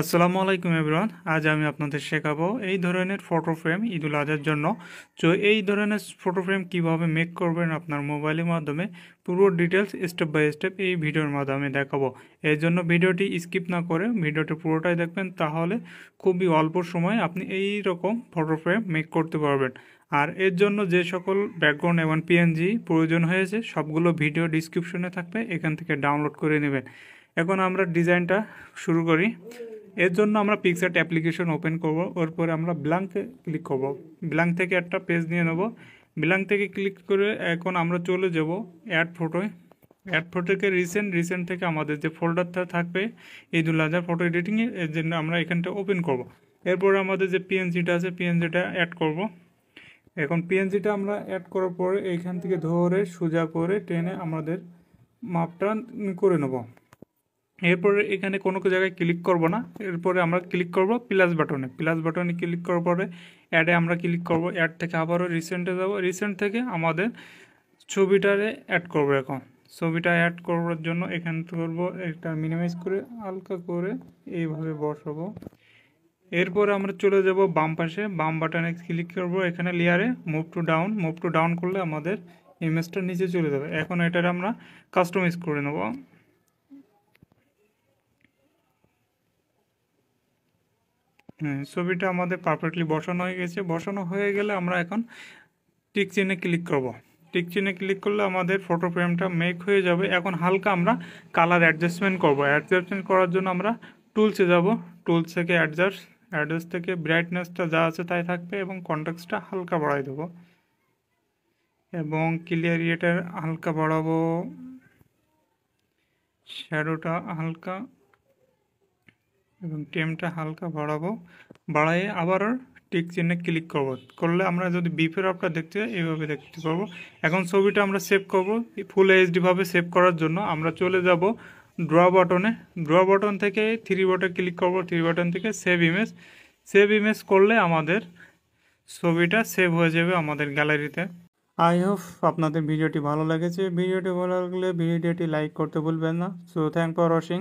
আসসালামু আলাইকুম এভরিওয়ান আজ আমি আপনাদের শেখাবো এই ধরনের ফটো ফ্রেম ইদুল আজহার জন্য তো এই ধরনের ফটো ফ্রেম কীভাবে মেক করবেন আপনার মোবাইলের মাধ্যমে পুরো ডিটেলস স্টেপ বাই স্টেপ এই ভিডিওর মাধ্যমে দেখাবো এর জন্য ভিডিওটি স্কিপ না করে ভিডিওটি পুরোটাই দেখবেন তাহলে খুবই অল্প সময় আপনি এই রকম ফটো ফ্রেম মেক করতে পারবেন আর এর জন্য যে সকল ব্যাকগ্রাউন্ড এবং পিএনজি প্রয়োজন হয়েছে সবগুলো ভিডিও ডিসক্রিপশনে থাকবে এখান থেকে ডাউনলোড করে নেবেন এখন আমরা ডিজাইনটা শুরু করি এর জন্য আমরা পিকচার অ্যাপ্লিকেশন ওপেন করব ওর পরে আমরা ব্ল্যাঙ্কে ক্লিক করব ব্ল্যাঙ্ক থেকে একটা পেজ নিয়ে নেব ব্ল্যাঙ্ক থেকে ক্লিক করে এখন আমরা চলে যাব অ্যাড ফটোয় অ্যাড ফটোকে রিসেন্ট রিসেন্ট থেকে আমাদের যে ফোল্ডারটা থাকবে এই দু হাজার ফটো এডিটিংয়ে এর জন্য আমরা এখানটা ওপেন করব এরপরে আমাদের যে পিএনজিটা আছে পিএনজিটা অ্যাড করব এখন পিএনজিটা আমরা অ্যাড করার পরে এইখান থেকে ধরে সোজা করে টেনে আমাদের মাপটা করে নেব এরপরে এখানে কোনো জায়গায় ক্লিক করব না এরপরে আমরা ক্লিক করব প্লাস বাটনে প্লাস বাটনে ক্লিক করার পরে অ্যাডে আমরা ক্লিক করব অ্যাড থেকে আবারও রিসেন্টে যাব রিসেন্ট থেকে আমাদের ছবিটারে অ্যাড করব এখন ছবিটা অ্যাড করার জন্য এখানে করব একটা মিনিমাইজ করে হালকা করে এইভাবে বসাবো এরপরে আমরা চলে যাব বাম পাশে বাম বাটনে ক্লিক করব এখানে লেয়ারে move to down move to down করলে আমাদের ইমেজটা নিচে চলে যাবে এখন এটার আমরা কাস্টমাইজ করে নেবো হ্যাঁ ছবিটা আমাদের পারফেক্টলি বসানো হয়ে গেছে বসানো হয়ে গেলে আমরা এখন টিক চিনে ক্লিক করব টিক চিনে ক্লিক করলে আমাদের ফটো ফ্রেমটা মেক হয়ে যাবে এখন হালকা আমরা কালার অ্যাডজাস্টমেন্ট করব অ্যাডজাস্টমেন্ট করার জন্য আমরা টুলসে যাব টুলস থেকে অ্যাডজাস্ট অ্যাডজাস্ট থেকে ব্রাইটনেসটা যা আছে তাই থাকবে এবং কন্ট্যাক্সটা হালকা বাড়াই দেবো এবং ক্লিয়ার ইয়েটার হালকা বাড়াবো শ্যাডোটা হালকা এবং টেমটা হালকা বাড়াবো বাড়াই আবার টিক চিহ্নে ক্লিক করব করলে আমরা যদি বিপের আপটা দেখতে চাই এইভাবে দেখতে পারবো এখন ছবিটা আমরা সেভ করব ফুল এইচডিভাবে সেভ করার জন্য আমরা চলে যাব ড্র বাটনে ড্র বাটন থেকে থ্রি বটন ক্লিক করব থ্রি বাটন থেকে সেভ ইমেজ সেভ ইমেজ করলে আমাদের ছবিটা সেভ হয়ে যাবে আমাদের গ্যালারিতে আই হোপ আপনাদের ভিডিওটি ভালো লেগেছে ভিডিওটি ভালো লাগলে ভিডিওটি লাইক করতে ভুলবেন না সো থ্যাংক ফর ওয়াচিং